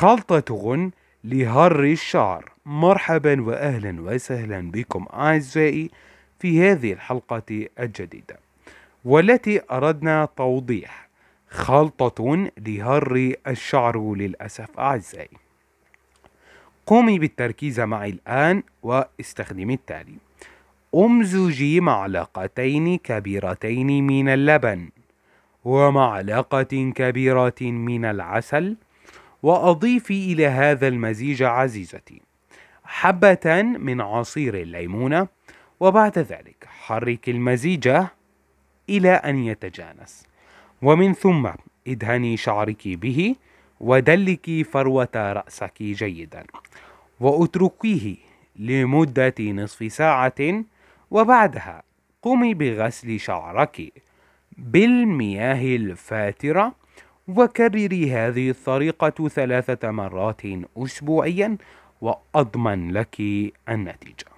خلطة لهر الشعر مرحبا واهلا وسهلا بكم اعزائي في هذه الحلقة الجديدة والتي اردنا توضيح خلطة لهر الشعر للأسف اعزائي قومي بالتركيز معي الآن واستخدمي التالي امزجي معلقتين كبيرتين من اللبن ومعلقة كبيرة من العسل وأضيفي إلى هذا المزيج عزيزتي حبة من عصير الليمونة وبعد ذلك حرك المزيج إلى أن يتجانس ومن ثم ادهني شعرك به ودلكي فروة رأسك جيدا واتركيه لمدة نصف ساعة وبعدها قومي بغسل شعرك بالمياه الفاترة وكرري هذه الطريقة ثلاثة مرات أسبوعيا وأضمن لك النتيجة